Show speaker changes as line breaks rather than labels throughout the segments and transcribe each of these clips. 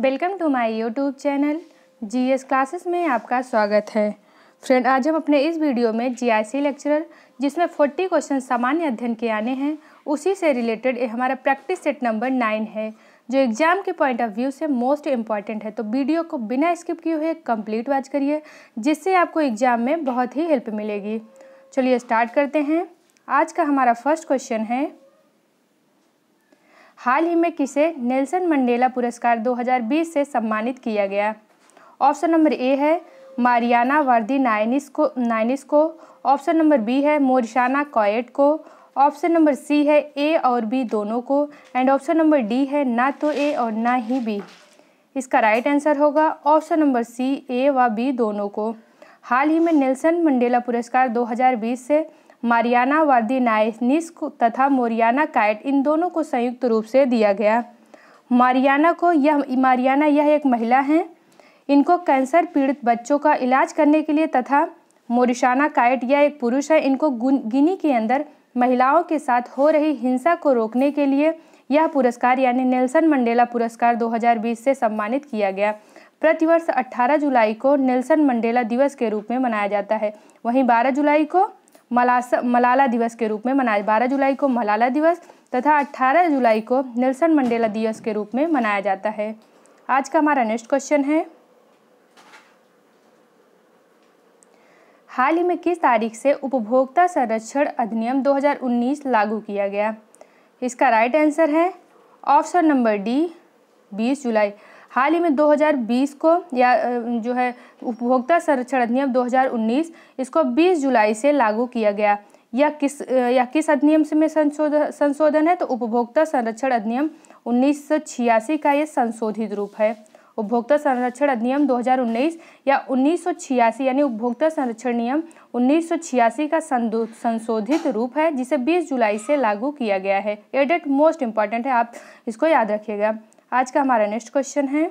welcome to my YouTube channel GS classes में आपका स्वागत है फ्रेंड आज हम अपने इस वीडियो में जीआईसी लेक्चरर जिसमें 40 क्वेश्चन सामान्य अध्ययन के आने हैं उसी से रिलेटेड हमारा प्रैक्टिस सेट नंबर नाइन है जो एग्जाम के पॉइंट ऑफ व्यू से मोस्ट इम्पॉर्टेंट है तो वीडियो को बिना स्किप किए हुए कम्प्लीट वॉच करिए जिससे आपको एग्जाम में बहुत ही हेल्प मिलेगी चलिए स्टार्ट करते हैं आज का हमारा फर्स्ट क्वेश्चन है हाल ही में किसे नेल्सन मंडेला पुरस्कार 2020 से सम्मानित किया गया ऑप्शन नंबर ए है मारियाना वर्दी नाइनिस को नाइनिस को ऑप्शन नंबर बी है मोरिशाना कॉयट को ऑप्शन नंबर सी है ए और बी दोनों को एंड ऑप्शन नंबर डी है ना तो ए और ना ही बी इसका राइट आंसर होगा ऑप्शन नंबर सी ए व बी दोनों को हाल ही में नेल्सन मंडेला पुरस्कार 2020 से मारियाना वर्दी नाइसनिस तथा मोरियाना काइट इन दोनों को संयुक्त रूप से दिया गया मारियाना को यह मारियाना यह एक महिला हैं इनको कैंसर पीड़ित बच्चों का इलाज करने के लिए तथा मोरिशाना काइट यह एक पुरुष है इनको गिनी के अंदर महिलाओं के साथ हो रही हिंसा को रोकने के लिए यह पुरस्कार यानी नेल्सन मंडेला पुरस्कार 2020 से सम्मानित किया गया प्रतिवर्ष 18 जुलाई को नेल्सन मंडेला दिवस के रूप में मनाया जाता है वहीं 12 जुलाई को मलास मलाला दिवस के रूप में मनाया बारह जुलाई को मलाला दिवस तथा अट्ठारह जुलाई को नेल्सन मंडेला दिवस के रूप में मनाया जाता है आज का हमारा नेक्स्ट क्वेश्चन है हाल ही में किस तारीख से उपभोक्ता संरक्षण अधिनियम 2019 लागू किया गया इसका राइट आंसर है ऑप्शन नंबर डी 20 जुलाई हाल ही में 2020 को या जो है उपभोक्ता संरक्षण अधिनियम 2019 इसको 20 जुलाई से लागू किया गया या किस या किस अधिनियम से में संशोधन संशोधन है तो उपभोक्ता संरक्षण अधिनियम उन्नीस का ये संशोधित रूप है उपभोक्ता संरक्षण अधिनियम 2019 या उन्नीस यानी उपभोक्ता संरक्षण नियम उन्नीस का संशोधित रूप है जिसे 20 जुलाई से लागू किया गया है यह डेट मोस्ट इम्पॉर्टेंट है आप इसको याद रखिएगा आज का हमारा नेक्स्ट क्वेश्चन है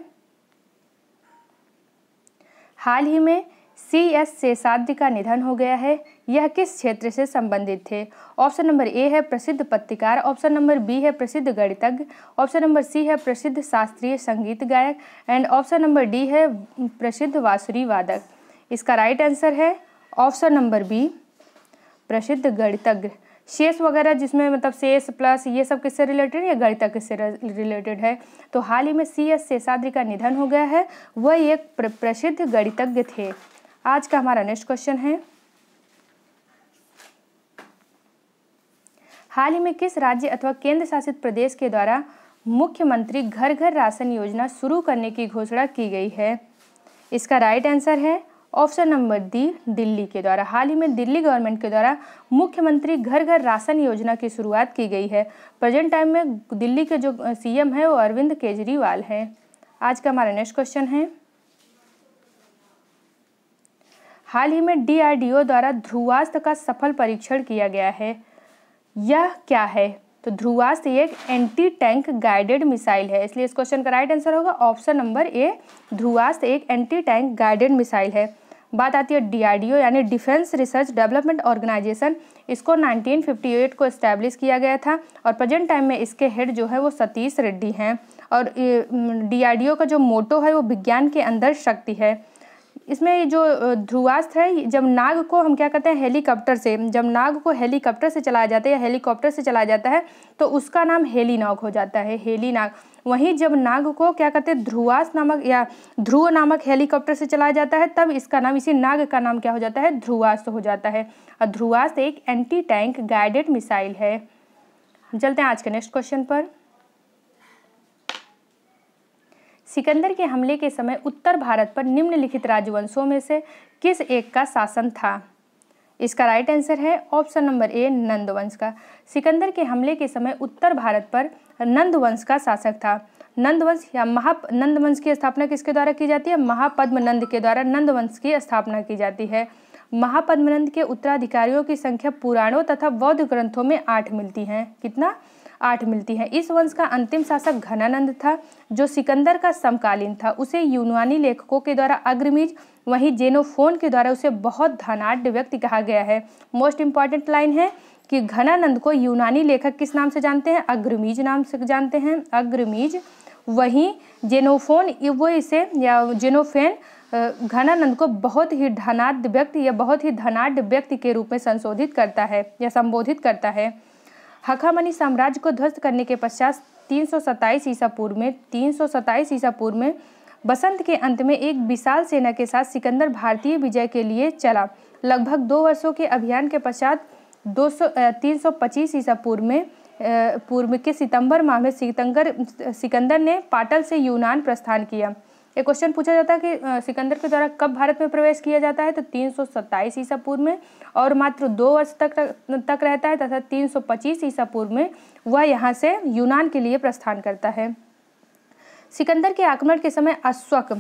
हाल ही में सी एस शेषाद्य का निधन हो गया है यह किस क्षेत्र से संबंधित थे ऑप्शन नंबर ए है प्रसिद्ध पत्रकार ऑप्शन नंबर बी है प्रसिद्ध गणितज्ञ ऑप्शन नंबर सी है प्रसिद्ध शास्त्रीय संगीत गायक एंड ऑप्शन नंबर डी है प्रसिद्ध वासुरी वादक इसका राइट आंसर है ऑप्शन नंबर बी प्रसिद्ध गणितज्ञ शेष वगैरह जिसमें मतलब शेष प्लस ये सब किससे रिलेटेड या गणित किससे रिलेटेड है तो हाल ही में सी एस शेषाद्री का निधन हो गया है वह एक प्रसिद्ध गणितज्ञ थे आज का हमारा नेक्स्ट क्वेश्चन है हाल ही में किस राज्य अथवा केंद्र शासित प्रदेश के द्वारा मुख्यमंत्री घर घर राशन योजना शुरू करने की घोषणा की गई है इसका राइट आंसर है ऑप्शन नंबर डी दिल्ली के द्वारा हाल ही में दिल्ली गवर्नमेंट के द्वारा मुख्यमंत्री घर घर राशन योजना की शुरुआत की गई है प्रेजेंट टाइम में दिल्ली के जो सीएम है वो अरविंद केजरीवाल हैं आज का हमारा नेक्स्ट क्वेश्चन है हाल ही में डीआरडीओ द्वारा ध्रुवास्त्र का सफल परीक्षण किया गया है यह क्या है तो ध्रुवास्त्र एक एंटी टैंक गाइडेड मिसाइल है इसलिए इस क्वेश्चन का राइट आंसर होगा ऑप्शन नंबर ए ध्रुवास्त्र एक एंटी टैंक गाइडेड मिसाइल है बात आती है डीआरडीओ यानी डिफेंस रिसर्च डेवलपमेंट ऑर्गेनाइजेशन इसको 1958 को इस्टेब्लिश किया गया था और प्रेजेंट टाइम में इसके हेड जो है वो सतीश रेड्डी हैं और डीआरडीओ का जो मोटो है वो विज्ञान के अंदर शक्ति है इसमें जो ध्रुवास्त्र है जब नाग को हम क्या कहते हैं हेलीकॉप्टर से जब नाग को हेलीकॉप्टर से चलाया जाता है या हेलीकॉप्टर से चलाया जाता है तो उसका नाम हेली नाग हो जाता है हेली नाग वहीं जब नाग को क्या कहते हैं ध्रुवास नामक या ध्रुव नामक हेलीकॉप्टर से चलाया जाता है तब इसका नाम इसी नाग का नाम क्या हो जाता है ध्रुवास्त्र हो जाता है और ध्रुवास्त्र एक एंटी टैंक गाइडेड मिसाइल है हम चलते हैं आज के नेक्स्ट क्वेश्चन पर सिकंदर के हमले के समय उत्तर भारत पर निम्नलिखित राजवंशों में से किस एक का शासन था इसका राइट आंसर है ऑप्शन नंबर ए नंदवंश का सिकंदर के हमले के समय उत्तर भारत पर नंदवंश का शासक था नंदवंश या महा नंदवंश की स्थापना किसके द्वारा की जाती है महापद्म नंद के द्वारा नंदवंश की स्थापना की जाती है महापद्मनंद के उत्तराधिकारियों की संख्या पुराणों तथा बौद्ध ग्रंथों में आठ मिलती हैं कितना आठ मिलती है इस वंश का अंतिम शासक घनानंद था जो सिकंदर का समकालीन था उसे यूनानी लेखकों के द्वारा अग्रमीज वहीं जेनोफोन के द्वारा उसे बहुत धनाढ़ व्यक्ति कहा गया है मोस्ट इम्पॉर्टेंट लाइन है कि घनानंद को यूनानी लेखक किस नाम से जानते हैं अग्रमीज नाम से जानते हैं अग्रमीज वहीं जेनोफोन वो इसे या जेनोफेन घनानंद को बहुत ही धनाढ़ व्यक्ति या बहुत ही धनाढ़ व्यक्ति के रूप में संशोधित करता है या संबोधित करता है हखामनी साम्राज्य को ध्वस्त करने के पश्चात तीन सौ सत्ताईस ईसा पूर्व में तीन सौ ईसा पूर्व में बसंत के अंत में एक विशाल सेना के साथ सिकंदर भारतीय विजय के लिए चला लगभग दो वर्षों के अभियान के पश्चात दो सौ तीन सौ पच्चीस ईसा पूर्व में पूर्व के सितंबर माह में सिकंदर सिकंदर ने पाटल से यूनान प्रस्थान किया एक क्वेश्चन पूछा जाता है कि सिकंदर के द्वारा कब भारत में प्रवेश किया जाता है तो तीन सौ सत्ताईस ईसा पूर्व में और मात्र दो वर्ष तक तक रहता है तथा तीन सौ ईसा पूर्व में वह यहाँ से यूनान के लिए प्रस्थान करता है सिकंदर के आक्रमण के समय अश्वक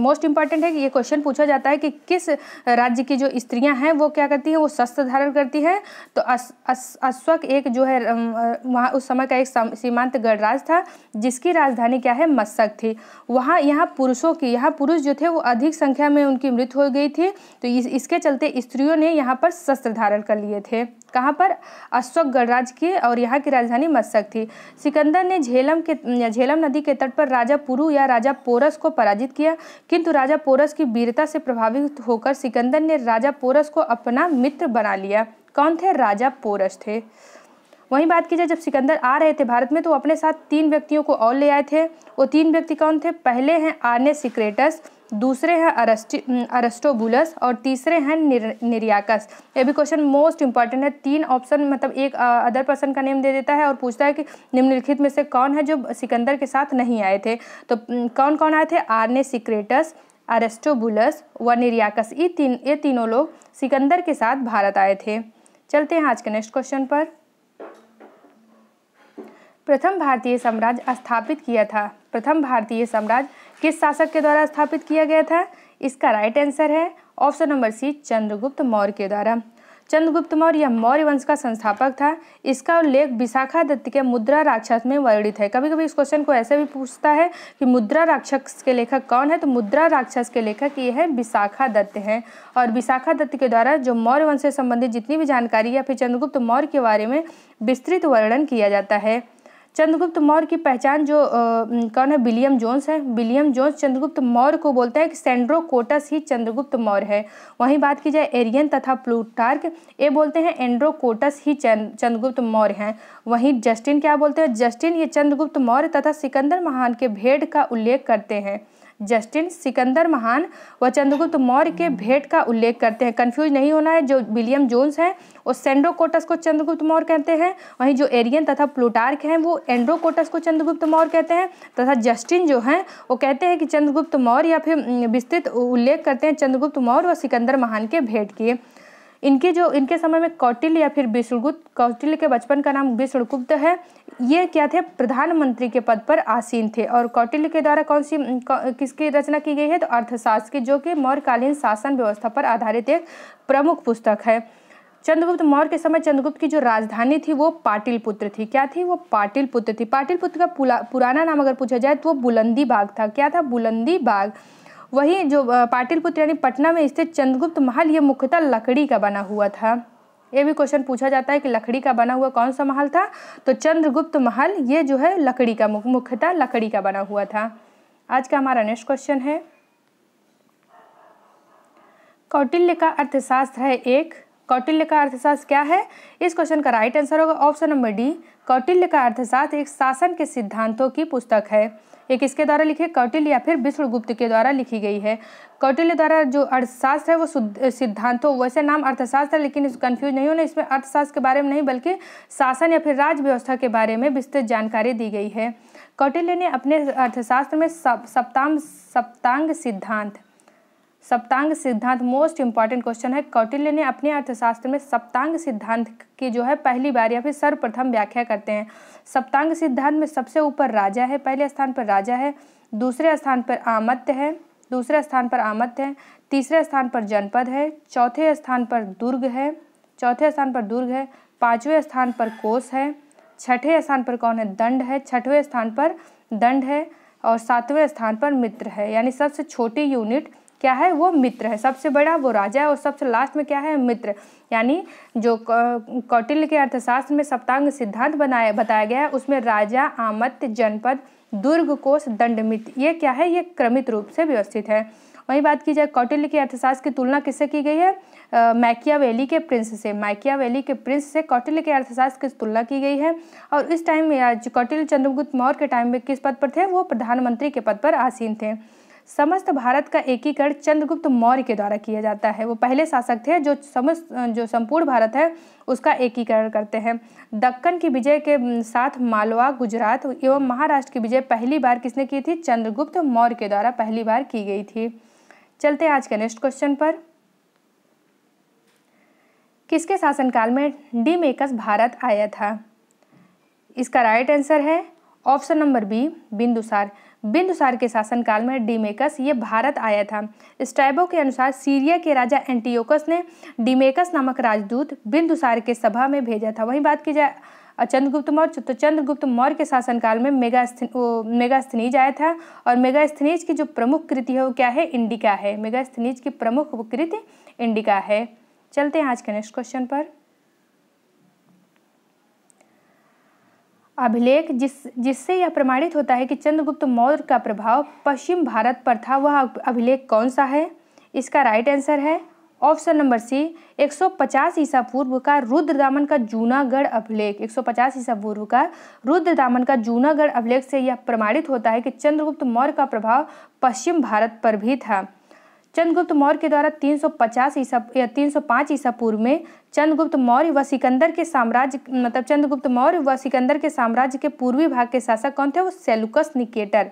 मोस्ट इंपॉर्टेंट है कि ये क्वेश्चन पूछा जाता है कि किस राज्य की जो स्त्रियां हैं वो क्या करती हैं वो शस्त्र धारण करती हैं तो अस, अस, अश्वक एक जो है वहाँ उस समय का एक सीमांत गणराज था जिसकी राजधानी क्या है मस्सक थी वहाँ यहाँ पुरुषों की यहाँ पुरुष जो थे वो अधिक संख्या में उनकी मृत्यु हो गई थी तो इस, इसके चलते स्त्रियों ने यहाँ पर शस्त्र धारण कर लिए थे कहाँ पर अशोक गणराज की और यहाँ की राजधानी मस्सक थी सिकंदर ने झेलम के झेलम नदी के तट पर राजा पुरु या राजा पोरस को पराजित किया किंतु राजा पोरस की वीरता से प्रभावित होकर सिकंदर ने राजा पोरस को अपना मित्र बना लिया कौन थे राजा पोरस थे वहीं बात की जाए जब सिकंदर आ रहे थे भारत में तो अपने साथ तीन व्यक्तियों को और ले आए थे वो तीन व्यक्ति कौन थे पहले हैं आर्ने सिक्रेटस दूसरे हैं अरस्टी अरस्टोबुलस और तीसरे हैं निर, निर्याकस ये भी क्वेश्चन मोस्ट इंपॉर्टेंट है तीन ऑप्शन मतलब एक अदर पर्सन का नेम दे देता है और पूछता है कि निम्नलिखित में से कौन है जो सिकंदर के साथ नहीं आए थे तो कौन कौन आए थे आरने सिक्रेटस अरेस्टोबुलस व निर्याकस ये तीन ये तीनों लोग सिकंदर के साथ भारत आए थे चलते हैं आज के नेक्स्ट क्वेश्चन पर प्रथम भारतीय साम्राज्य स्थापित किया था प्रथम भारतीय साम्राज्य किस शासक के द्वारा स्थापित किया गया था इसका राइट आंसर है option number C Chandragupta Maurya के द्वारा चंद्रगुप्त मौर्य यह मौर्य वंश का संस्थापक था इसका उल्लेख विशाखा दत्त के मुद्रा राक्षस में वर्णित है कभी कभी इस क्वेश्चन को ऐसे भी पूछता है कि मुद्रा राक्षस के लेखक कौन है तो मुद्रा राक्षस के लेखक ये है विशाखा दत्त हैं और विशाखा दत्त के द्वारा जो मौर्य वंश से संबंधित जितनी भी जानकारी या फिर चंद्रगुप्त मौर्य के बारे में विस्तृत वर्णन किया जाता है चंद्रगुप्त मौर्य की पहचान जो आ, कौन है विलियम जोन्स है विलियम जोन्स चंद्रगुप्त मौर्य को बोलते हैं कि सेंड्रो कोटस ही चंद्रगुप्त मौर्य है वहीं बात की जाए एरियन तथा प्लूटार्क ये बोलते हैं एंड्रो कोटस ही चंद्रगुप्त मौर्य हैं वहीं जस्टिन क्या बोलते हैं जस्टिन ये चंद्रगुप्त मौर्य तथा सिकंदर महान के भेड़ का उल्लेख करते हैं जस्टिन सिकंदर महान व चंद्रगुप्त मौर्य के भेंट का उल्लेख करते हैं कंफ्यूज नहीं होना है जो विलियम जोन्स हैं वो सेंड्रोकोटस को चंद्रगुप्त मौर्य कहते हैं वहीं जो एरियन तथा प्लूटार्क हैं वो एंड्रोकोटस को चंद्रगुप्त मौर्य कहते हैं तथा जस्टिन जो हैं वो कहते हैं कि चंद्रगुप्त मौर्य या फिर विस्तृत उल्लेख करते हैं चंद्रगुप्त मौर्य व सिकंदर महान के भेंट की इनके जो इनके समय में कौटिल्य या फिर विष्णुगुप्त कौटिल्य के बचपन का नाम विष्णुगुप्त है ये क्या थे प्रधानमंत्री के पद पर आसीन थे और कौटिल्य के द्वारा कौन सी किसकी रचना की गई है तो अर्थशास्त्र की जो कि मौर्यकालीन शासन व्यवस्था पर आधारित एक प्रमुख पुस्तक है चंद्रगुप्त मौर्य के समय चंद्रगुप्त की जो राजधानी थी वो पाटिलपुत्र थी क्या थी वो पाटिलपुत्र थी पाटिलपुत्र का पुराना नाम अगर पूछा जाए तो वो बुलंदी बाग था क्या था बुलंदी बाग वहीं जो पाटिलपुत्र यानी पटना में स्थित चंद्रगुप्त महल ये मुख्यतः लकड़ी का बना हुआ था ये भी क्वेश्चन पूछा जाता है कि लकड़ी का बना हुआ कौन सा महल था तो चंद्रगुप्त महल ये जो है लकड़ी का मुख्यतः लकड़ी का बना हुआ था आज का हमारा नेक्स्ट क्वेश्चन है कौटिल्य का अर्थशास्त्र है एक कौटिल्य का अर्थशास्त्र क्या है इस क्वेश्चन का राइट आंसर होगा ऑप्शन नंबर डी कौटिल्य का अर्थशास्त्र एक शासन के सिद्धांतों की पुस्तक है ये किसके द्वारा लिखी है कौटिल्य या फिर विष्णुगुप्त के द्वारा लिखी गई है कौटिल्य द्वारा जो अर्थशास्त्र है वो सिद्धांतों वैसे नाम अर्थशास्त्र है लेकिन कन्फ्यूज नहीं होना इसमें अर्थशास्त्र के बारे में नहीं बल्कि शासन या फिर राज्य व्यवस्था के बारे में विस्तृत जानकारी दी गई है कौटिल्य ने अपने अर्थशास्त्र में सप्तांग सप्तांग सिद्धांत सप्तांग सिद्धांत मोस्ट इंपॉर्टेंट क्वेश्चन है कौटिल्य ने अपने अर्थशास्त्र में सप्तांग सिद्धांत की जो है पहली बार या फिर सर्वप्रथम व्याख्या करते हैं सप्तांग सिद्धांत में सबसे ऊपर राजा है पहले स्थान पर राजा है दूसरे स्थान पर आमत्य है दूसरे स्थान पर आमत्य है तीसरे स्थान पर जनपद है चौथे स्थान पर दुर्ग है चौथे स्थान पर दुर्ग है पाँचवें स्थान पर कोष है छठे स्थान पर कौन है दंड है छठवें स्थान पर दंड है और सातवें स्थान पर मित्र है यानी सबसे छोटी यूनिट क्या है वो मित्र है सबसे बड़ा वो राजा है और सबसे लास्ट में क्या है मित्र यानी जो कौटिल्य के अर्थशास्त्र में सप्तांग सिद्धांत बनाया बताया गया है उसमें राजा आमत्य जनपद दुर्ग कोष दंडमित ये क्या है ये क्रमित रूप से व्यवस्थित है वहीं बात की जाए कौटिल्य के अर्थशास्त्र की तुलना किससे की गई है मैकिया वैली के प्रिंस से मैकिया वैली के प्रिंस से कौटिल्य के अर्थशास्त्र की तुलना की गई है और इस टाइम कौटिल्य चंद्रगुप्त मौर्य के टाइम में किस पद पर थे वो प्रधानमंत्री के पद पर आसीन थे समस्त भारत का एकीकरण चंद्रगुप्त मौर्य के द्वारा किया जाता है वो पहले शासक थे जो समस्त जो संपूर्ण भारत है उसका एकीकरण करते हैं दक्कन की विजय के साथ मालवा गुजरात एवं महाराष्ट्र की विजय पहली बार किसने की थी चंद्रगुप्त मौर्य के द्वारा पहली बार की गई थी चलते आज के नेक्स्ट क्वेश्चन पर किसके शासनकाल में डी मेकस भारत आया था इसका राइट आंसर है option number B Bindusara Bindusara के शासनकाल में डीमेकस ये भारत आया था स्टैबो के अनुसार सीरिया के राजा एंटीओकस ने डीमेकस नामक राजदूत बिंदुसार के सभा में भेजा था वहीं बात की जाए चंद्रगुप्त मौर्य तो चंद्रगुप्त मौर्य के शासनकाल में मेगा मेगास्थनीज आया था और मेगास्थनीज की जो प्रमुख कृति है वो क्या है इंडिका है मेगास्थनीज की प्रमुख कृति इंडिका है चलते हैं आज के नेक्स्ट क्वेश्चन पर अभिलेख जिस जिससे यह प्रमाणित होता है कि चंद्रगुप्त मौर्य का प्रभाव पश्चिम भारत पर था वह अभिलेख कौन सा है इसका राइट आंसर है ऑप्शन नंबर सी 150 ईसा पूर्व का रुद्र दामन का जूनागढ़ अभिलेख 150 ईसा पूर्व का रुद्र दामन का जूनागढ़ अभिलेख से यह प्रमाणित होता है कि चंद्रगुप्त मौर्य का प्रभाव पश्चिम भारत पर भी था चंद्रगुप्त मौर्य के द्वारा 350 ईसा या 305 ईसा पूर्व में चंद्रगुप्त मौर्य व सिकंदर के साम्राज्य मतलब चंद्रगुप्त मौर्य व सिकंदर के साम्राज्य के पूर्वी भाग के शासक कौन थे वो सेलुकस निकेटर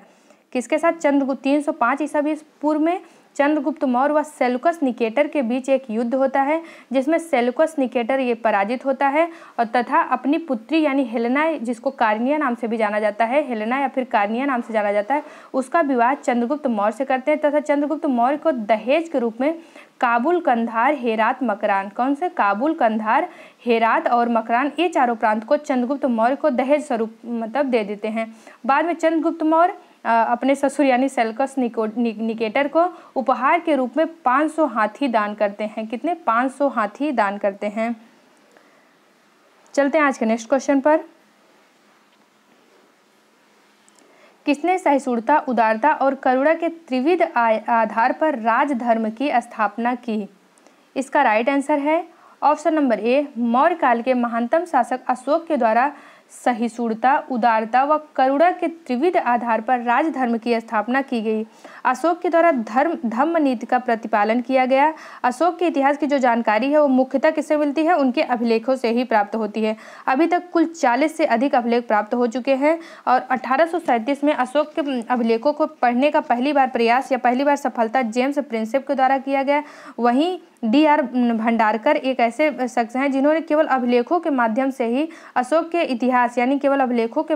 किसके साथ चंद्रगुप्त 305 ईसा पूर्व में चंद्रगुप्त मौर्य व सेलुकस निकेटर के बीच एक युद्ध होता है जिसमें सेलुकस निकेटर ये पराजित होता है और तथा अपनी पुत्री यानी हेलेना जिसको कार्निया नाम से भी जाना जाता है हेलेना या फिर कार्निया नाम से जाना जाता है उसका विवाह चंद्रगुप्त मौर्य से करते हैं तथा चंद्रगुप्त मौर्य को दहेज के रूप में काबुल कंधार हेरात मकरान कौन से काबुल कंधार हेरात और मकरान ये चारों प्रांत को चंद्रगुप्त मौर्य को दहेज स्वरूप मतलब दे देते हैं बाद में चंद्रगुप्त मौर्य अपने ससुर यानी सेल्कस नि, निकेटर को उपहार के रूप में 500 हाथी दान करते हैं कितने 500 हाथी दान करते हैं चलते हैं आज के नेक्स्ट क्वेश्चन पर किसने सहिष्णुता उदारता और करुणा के त्रिविध आधार पर राजधर्म की स्थापना की इसका राइट आंसर है ऑप्शन नंबर ए मौर्य काल के महानतम शासक अशोक के द्वारा सहिष्णुता उदारता व करुणा के त्रिविध आधार पर राजधर्म की स्थापना की गई अशोक के द्वारा धर्म धम्म नीति का प्रतिपालन किया गया अशोक के इतिहास की जो जानकारी है वो मुख्यतः किससे मिलती है उनके अभिलेखों से ही प्राप्त होती है अभी तक कुल 40 से अधिक अभिलेख प्राप्त हो चुके हैं और अठारह में अशोक के अभिलेखों को पढ़ने का पहली बार प्रयास या पहली बार सफलता जेम्स प्रिंसेप के द्वारा किया गया वहीं डी आर भंडारकर एक ऐसे शख्स हैं जिन्होंने केवल अभिलेखों के माध्यम से ही अशोक के इतिहास यानी केवल अभिलेखों के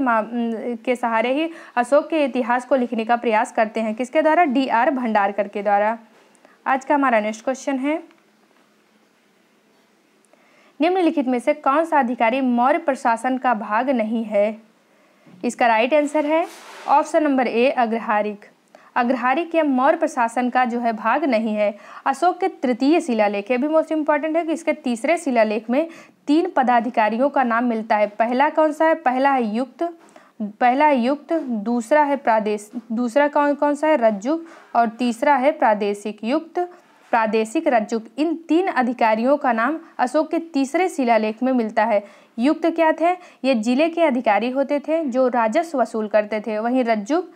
के सहारे ही अशोक के इतिहास को लिखने का प्रयास करते हैं किसके द्वारा डी आर भंडारकर के द्वारा आज का हमारा नेक्स्ट क्वेश्चन है निम्नलिखित में से कौन सा अधिकारी मौर्य प्रशासन का भाग नहीं है इसका राइट आंसर है ऑप्शन नंबर ए अग्रहारिक अग्रहारी के मौर्य प्रशासन का जो है भाग नहीं है अशोक के तृतीय शिलालेख ये भी मोस्ट इंपॉर्टेंट है कि इसके तीसरे शिलालेख में तीन पदाधिकारियों का नाम मिलता है पहला कौन सा है पहला है युक्त पहला है युक्त दूसरा है प्रादेश दूसरा कौन कौन सा है रज्जुक और तीसरा है प्रादेशिक युक्त प्रादेशिक रज्जुक इन तीन अधिकारियों का नाम अशोक के तीसरे शिलालेख में मिलता है युक्त क्या थे ये जिले के अधिकारी होते थे जो राजस्व वसूल करते थे वहीं रज्जुक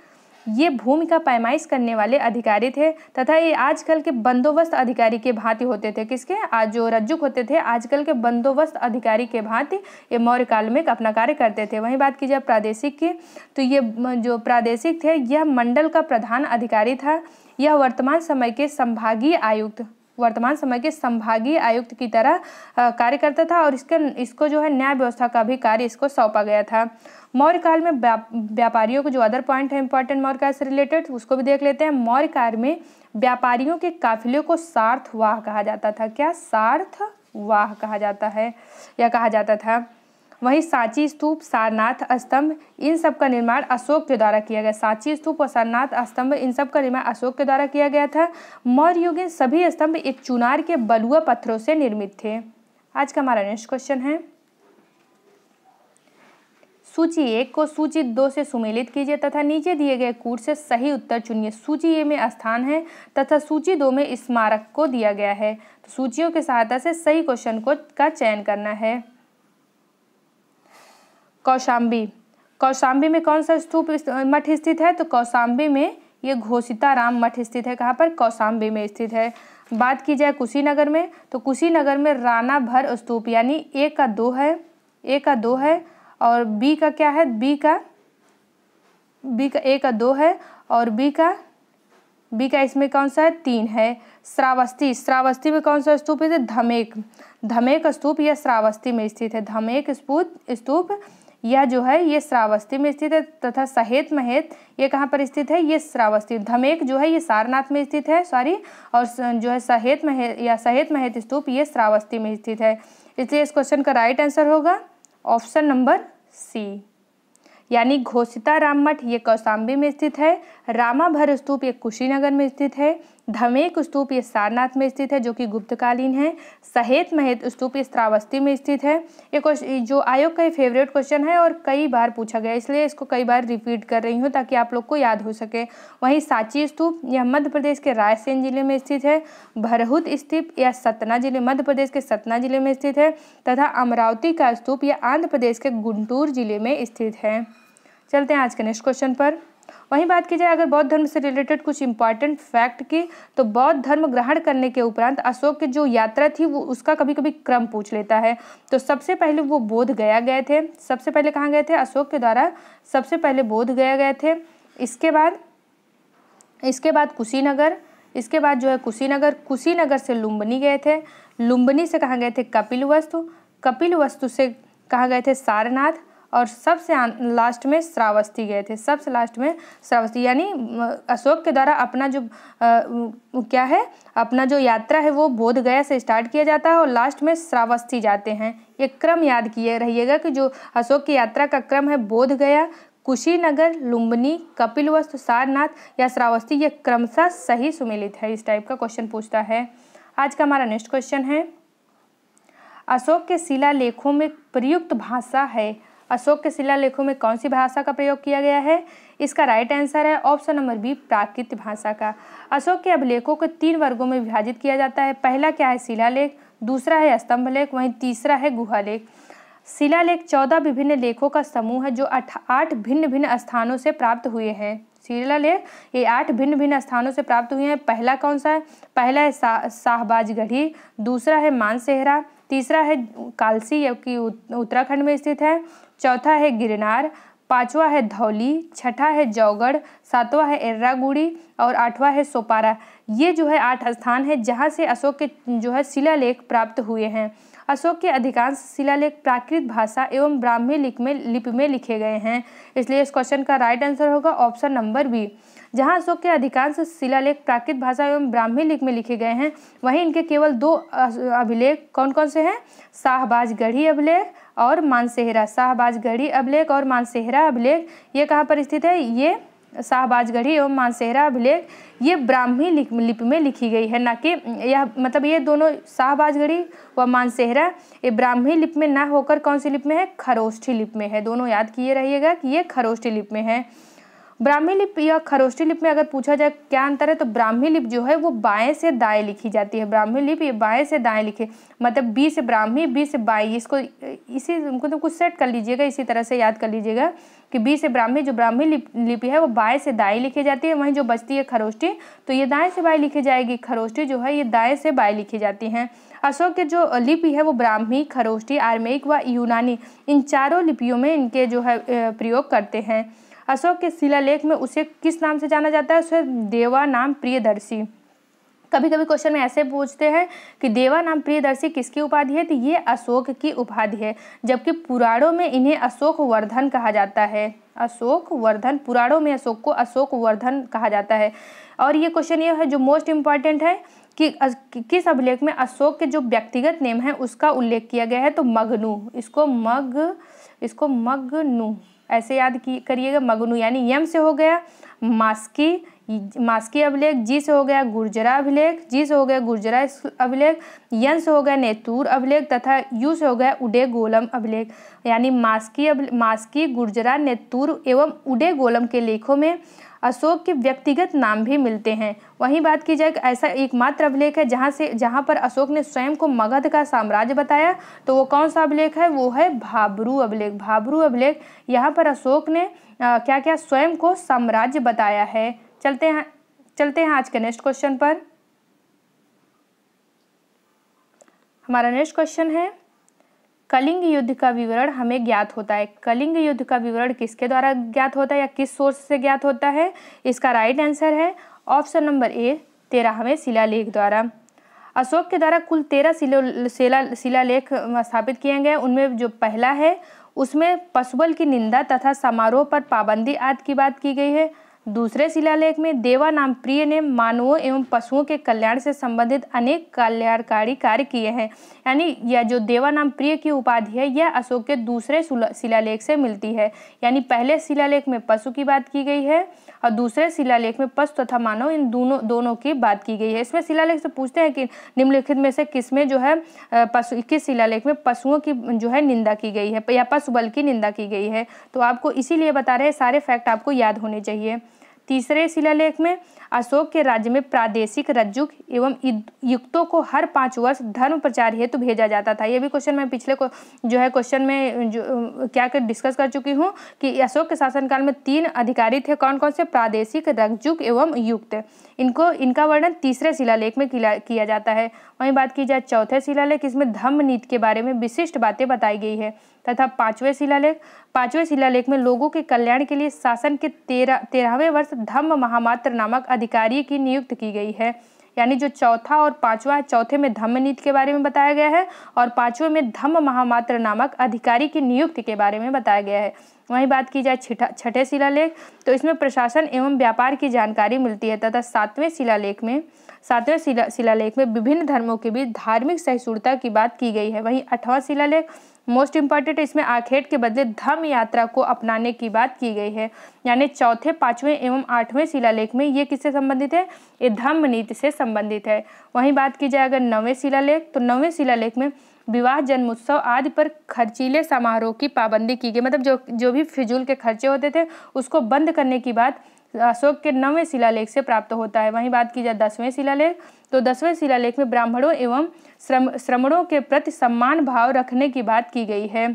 ये भूमि का पैमाइश करने वाले अधिकारी थे तथा ये आजकल के बंदोबस्त अधिकारी के भांति होते थे किसके आज जो रज्जुक होते थे आजकल के बंदोबस्त अधिकारी के भांति ये मौर्य काल में अपना कार्य करते थे वहीं बात की जाए प्रादेशिक की तो ये जो प्रादेशिक थे यह मंडल का प्रधान अधिकारी था यह वर्तमान समय के संभागीय आयुक्त वर्तमान समय के संभागीय आयुक्त की तरह कार्य करता था और इसके इसको जो है न्याय व्यवस्था का भी कार्य इसको सौंपा गया था मौर्य काल में व्यापारियों को जो अदर पॉइंट है इंपॉर्टेंट मौर्य काल से रिलेटेड उसको भी देख लेते हैं मौर्य काल में व्यापारियों के काफिले को सार्थ वाह कहा जाता था क्या सार्थ वाह कहा जाता है या कहा जाता था वहीं सांची स्तूप सारनाथ स्तंभ इन सब का निर्माण अशोक के द्वारा किया गया सांची स्तूप और सारनाथ स्तंभ इन सब का निर्माण अशोक के द्वारा किया गया था मौर्य युग सभी स्तंभ एक चुनार के बलुआ पत्थरों से निर्मित थे आज का हमारा नेक्स्ट क्वेश्चन है सूची एक को सूची दो से सुमेलित कीजिए तथा नीचे दिए गए कूट से सही उत्तर चुनिए सूची ए में स्थान है तथा सूची दो में स्मारक को दिया गया है तो सूचियों की सहायता से सही क्वेश्चन को का चयन करना है कौशाम्बी कौशाम्बी में कौन सा स्तूप मठ स्थित है तो कौशाम्बी में ये घोषिताराम मठ स्थित है कहाँ पर कौशाम्बी में स्थित है बात की जाए कुशीनगर में तो कुशीनगर में राना भर स्तूप यानी एक का दो है एक का दो है और बी का क्या है बी का बी का ए का दो है और बी का बी का इसमें कौन सा है तीन है श्रावस्ती श्रावस्ती में कौन सा स्तूप है धमेक धमेक स्तूप यह श्रावस्ती में स्थित है धमेक स्तूप स्तूप यह जो है ये श्रावस्ती में स्थित है तथा सहेत महेत ये कहाँ पर स्थित है ये श्रावस्ती धमेक जो है ये सारनाथ में स्थित है सॉरी और जो है सहेत महेत या सहेत महेत स्तूप ये श्रावस्ती में स्थित है इसलिए इस क्वेश्चन का राइट आंसर होगा ऑप्शन नंबर सी यानी घोषिता राम मठ ये कौशाम्बी में स्थित है रामा भर स्तूप ये कुशीनगर में स्थित है धमेक स्तूप ये सारनाथ में स्थित है जो कि गुप्तकालीन है सहेत महेत स्तूप ये श्रावस्ती में स्थित है ये क्वेश्चन जो आयोग का फेवरेट क्वेश्चन है और कई बार पूछा गया इसलिए इसको कई बार रिपीट कर रही हूँ ताकि आप लोग को याद हो सके वहीं सांची स्तूप यह मध्य प्रदेश के रायसेन जिले में स्थित है भरहुत स्तूप यह सतना जिले मध्य प्रदेश के सतना जिले में स्थित है तथा अमरावती का स्तूप यह आंध्र प्रदेश के गुंटूर जिले में स्थित है चलते हैं आज के नेक्स्ट क्वेश्चन पर वहीं बात की जाए अगर बौद्ध धर्म से रिलेटेड कुछ इंपॉर्टेंट फैक्ट की तो बौद्ध धर्म ग्रहण करने के उपरांत अशोक की जो यात्रा थी वो उसका कभी कभी क्रम पूछ लेता है तो सबसे पहले वो बोध गया गए थे सबसे पहले कहाँ गए थे अशोक के द्वारा सबसे पहले बोध गया गए थे इसके बाद इसके बाद कुशीनगर इसके बाद जो है कुशीनगर कुशीनगर से लुम्बनी गए थे लुम्बनी से कहाँ गए थे कपिल वस्तु कपिल वस्तु से कहाँ गए थे सारनाथ और सबसे लास्ट में श्रावस्ती गए थे सबसे लास्ट में श्रावस्ती यानी अशोक के द्वारा अपना जो आ, क्या है अपना जो यात्रा है वो बोध गया से स्टार्ट किया जाता है और लास्ट में श्रावस्ती जाते हैं ये क्रम याद किए रहिएगा कि जो अशोक की यात्रा का क्रम है बोध गया कुशीनगर लुम्बनी कपिलवस्तु सारनाथ या श्रावस्ती ये क्रमशः सही सुमिलित है इस टाइप का क्वेश्चन पूछता है आज का हमारा नेक्स्ट क्वेश्चन है अशोक के शिला लेखों में प्रयुक्त भाषा है अशोक के शिलालेखों में कौन सी भाषा का प्रयोग किया गया है इसका राइट आंसर है ऑप्शन नंबर बी प्राकृत भाषा का अशोक के अभिलेखों को तीन वर्गों में विभाजित किया जाता है पहला क्या है शिलालेख दूसरा है स्तंभ लेख वहीं तीसरा है गुहालेख शिलालेख चौदह विभिन्न लेखों का समूह है जो आठ भिन्न भिन्न स्थानों से प्राप्त हुए हैं शिलालेख ये आठ भिन्न भिन्न स्थानों से प्राप्त हुए हैं पहला कौन सा है पहला है शाहबाजगढ़ी दूसरा है मानसेहरा तीसरा है कालसी जो कि उत्तराखंड में स्थित है चौथा है गिरनार पांचवा है धौली छठा है जौगढ़ सातवां है एर्रागुड़ी और आठवां है सोपारा ये जो है आठ स्थान है जहाँ से अशोक के जो है शिलालेख प्राप्त हुए हैं अशोक के अधिकांश शिलालेख प्राकृत भाषा एवं ब्राह्मी लिख में लिपि में लिखे गए हैं इसलिए इस क्वेश्चन का राइट आंसर होगा ऑप्शन नंबर बी जहाँ अशोक के अधिकांश शिलालेख प्राकृत भाषा एवं ब्राह्मी लिख में लिखे गए हैं वहीं इनके केवल दो अभिलेख कौन कौन से हैं शाहबाज गढ़ी अभिलेख और मानसेहरा शाहबाज गढ़ी अभिलेख और मानसेहरा अभिलेख ये कहाँ पर स्थित है ये शाहबाज गढ़ी एवं मानसेहरा अभिलेख ये ब्राह्मी लिपि में लिखी गई है ना कि यह मतलब ये दोनों शाहबाज गढ़ी व मानसेहरा ये ब्राह्मी लिपि में ना होकर कौन सी लिपि में है खरोष्ठी लिपि में है दोनों याद किए रहिएगा कि ये खरोष्ठी लिपि में है ब्राह्मी लिप या खरोष्टी लिप में अगर पूछा जाए क्या अंतर है तो ब्राह्मी लिप जो है वो बाएं से दाएं लिखी जाती है ब्राह्मी लिप ये बाएं से दाएं लिखे मतलब बी से ब्राह्मी बी से बाई इसको इसी उनको तो कुछ सेट कर लीजिएगा इसी तरह से याद कर लीजिएगा कि बी से ब्राह्मी जो ब्राह्मी लिपि है वो बाएं से दाएं लिखी जाती है वहीं जो बचती है खरोष्टी तो ये दाएं से बाएं लिखी जाएगी खरोष्टी जो है ये दाएं से बाएं लिखी जाती हैं अशोक के जो लिपि है वो ब्राह्मी खरोष्टी आर्मेक व यूनानी इन चारों लिपियों में इनके जो है प्रयोग करते हैं अशोक के शिलालेख में उसे किस नाम से जाना जाता है उसे देवा नाम प्रियदर्शी कभी कभी क्वेश्चन में ऐसे पूछते हैं कि देवा नाम प्रियदर्शी किसकी उपाधि है तो ये अशोक की उपाधि है जबकि पुराणों में इन्हें अशोक वर्धन कहा जाता है अशोक वर्धन पुराणों में अशोक को अशोक वर्धन कहा जाता है और ये क्वेश्चन ये है जो मोस्ट इम्पॉर्टेंट है कि किस अभिलेख में अशोक के जो व्यक्तिगत नेम है उसका उल्लेख किया गया है तो मगनू इसको मग इसको मगनू ऐसे याद करिएगा मगनु यानी यम से हो गया मास्की मास्की अभिलेख जी से हो गया गुर्जरा अभिलेख जी से हो गया गुर्जरा अभिलेख यन से हो गया नेतूर अभिलेख तथा यू से हो गया उडे गोलम अभिलेख यानी मास्की अभिलेख मास्की गुर्जरा नेतूर एवं उडे गोलम के लेखों में अशोक के व्यक्तिगत नाम भी मिलते हैं वहीं बात की जाए ऐसा एकमात्र अभिलेख है जहाँ से जहाँ पर अशोक ने स्वयं को मगध का साम्राज्य बताया तो वो कौन सा अभिलेख है वो है भाबरू अभिलेख भाबरू अभिलेख यहाँ पर अशोक ने आ, क्या क्या स्वयं को साम्राज्य बताया है चलते हैं चलते हैं आज के नेक्स्ट क्वेश्चन पर हमारा नेक्स्ट क्वेश्चन है कलिंग युद्ध का विवरण हमें ज्ञात होता है कलिंग युद्ध का विवरण किसके द्वारा ज्ञात होता है या किस सोर्स से ज्ञात होता है इसका राइट आंसर है ऑप्शन नंबर ए तेरहवें शिलालेख द्वारा अशोक के द्वारा कुल तेरह शिला शिलालेख स्थापित किए गए उनमें जो पहला है उसमें पशुबल की निंदा तथा समारोह पर पाबंदी आदि की बात की गई है दूसरे शिलालेख में देवा नाम प्रिय ने मानवों एवं पशुओं के कल्याण से संबंधित अनेक कल्याणकारी कार्य किए हैं यानी यह जो देवा नाम प्रिय की उपाधि है यह अशोक के दूसरे शिलालेख से मिलती है यानी पहले शिलालेख में पशु की बात की गई है और दूसरे शिलालेख में पशु तथा मानव इन दोनों दोनों की बात की गई है इसमें शिलालेख से पूछते हैं कि निम्नलिखित में से किसमें जो है पशु किस शिलालेख में पशुओं की जो है निंदा की गई है या पशु बल की निंदा की गई है तो आपको इसीलिए बता रहे हैं सारे फैक्ट आपको याद होने चाहिए तीसरे शिलालेख में अशोक के राज्य में प्रादेशिक रज्जुक एवं युक्तों को हर पाँच वर्ष धर्म प्रचार हेतु तो भेजा जाता था ये भी क्वेश्चन मैं पिछले को जो है क्वेश्चन में जो क्या कर डिस्कस कर चुकी हूँ कि अशोक के शासनकाल में तीन अधिकारी थे कौन कौन से प्रादेशिक रज्जुक एवं युक्त इनको इनका वर्णन तीसरे शिलालेख में किया जाता है वहीं बात की जाए चौथे शिलालेख इसमें धम्म नीति के बारे में विशिष्ट बातें बताई गई है तथा पांचवें शिलालेख पांचवें शिलालेख में लोगों के कल्याण के लिए शासन के तेरह तेरहवें वर्ष धम्म महामात्र नामक अधिकारी की नियुक्त की गई है यानी जो चौथा और पांचवा चौथे में धम्म नीति के बारे में बताया गया है और पांचवें में धम्म महामात्र नामक अधिकारी की नियुक्ति के बारे में बताया गया है वहीं बात की जाए छठा छठे शिलालेख तो इसमें प्रशासन एवं व्यापार की जानकारी मिलती है तथा सातवें शिलालेख में सातवें शिला शिलालेख में विभिन्न धर्मों के बीच धार्मिक सहिष्णुता की बात की गई है वहीं अठवा शिलालेख मोस्ट इम्पॉर्टेंट इसमें आखेट के बदले धम यात्रा को अपनाने की बात की गई है यानी चौथे पाँचवें एवं आठवें शिलालेख में ये किससे संबंधित है ये धम्म नीति से संबंधित है वहीं बात की जाए अगर नवें शिलालेख तो नवें शिलालेख में विवाह जन्मोत्सव आदि पर खर्चीले समारोह की पाबंदी की गई मतलब जो जो भी फिजूल के खर्चे होते थे उसको बंद करने की बात अशोक के नवें शिलालेख से प्राप्त होता है वहीं बात की जाए दसवें शिलालेख तो दसवें शिलालेख में ब्राह्मणों एवं श्रम श्रमणों के प्रति सम्मान भाव रखने की बात की गई है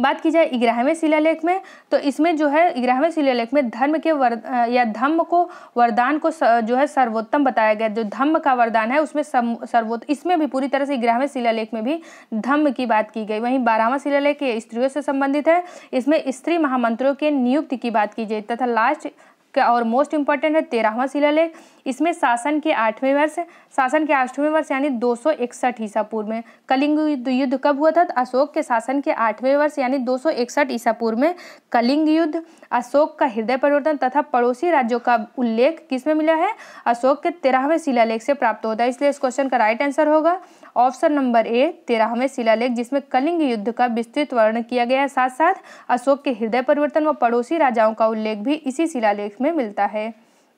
बात की जाए ग्रहवें शिलालेख में तो इसमें जो है ग्रहवें शिलालेख में धर्म के वर या धम्म को वरदान को जो है सर्वोत्तम बताया गया जो धम्म का वरदान है उसमें सर्वोत्तम इसमें भी पूरी तरह से ग्रहवें शिलालेख में भी धम्म की बात की गई वहीं बारहवा शिलालेख स्त्रियों से संबंधित है इसमें स्त्री महामंत्रों के नियुक्ति की बात की जाए तथा लास्ट का और मोस्ट इम्पॉर्टेंट है तेरहवा शिलालेख इसमें शासन के आठवें वर्ष शासन के आठवें वर्ष यानी दो सौ इकसठ ईसा पूर्व में कलिंग युद्ध कब हुआ था अशोक के शासन के आठवें वर्ष यानी दो सौ इकसठ ईसा पूर्व में कलिंग युद्ध अशोक का हृदय परिवर्तन तथा पड़ोसी राज्यों का उल्लेख किसमें मिला है अशोक के तेरहवें शिलालेख से प्राप्त होता है इसलिए इस क्वेश्चन का राइट आंसर होगा ऑप्शन नंबर ए तेरहवें शिलालेख जिसमें कलिंग युद्ध का विस्तृत वर्णन किया गया है साथ साथ अशोक के हृदय परिवर्तन व पड़ोसी राजाओं का उल्लेख भी इसी शिलालेख में मिलता है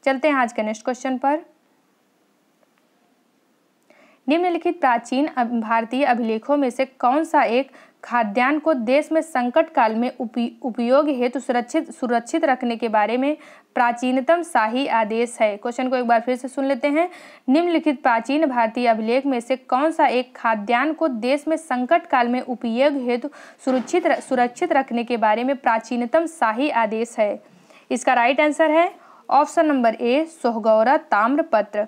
चलते हैं आज के नेक्स्ट क्वेश्चन पर निम्नलिखित प्राचीन भारतीय अभिलेखों में से कौन सा एक खाद्यान्न को देश में संकट काल में उपयोग हेतु सुरक्षित सुरक्षित रखने के बारे में प्राचीनतम शाही आदेश है क्वेश्चन को एक बार फिर से सुन लेते हैं निम्नलिखित प्राचीन भारतीय अभिलेख में से कौन सा एक खाद्यान्न को देश में संकट काल में उपयोग हेतु सुरक्षित सुरक्षित रखने के बारे में प्राचीनतम शाही आदेश है इसका राइट आंसर है ऑप्शन नंबर ए सोहगौरा ताम्रपत्र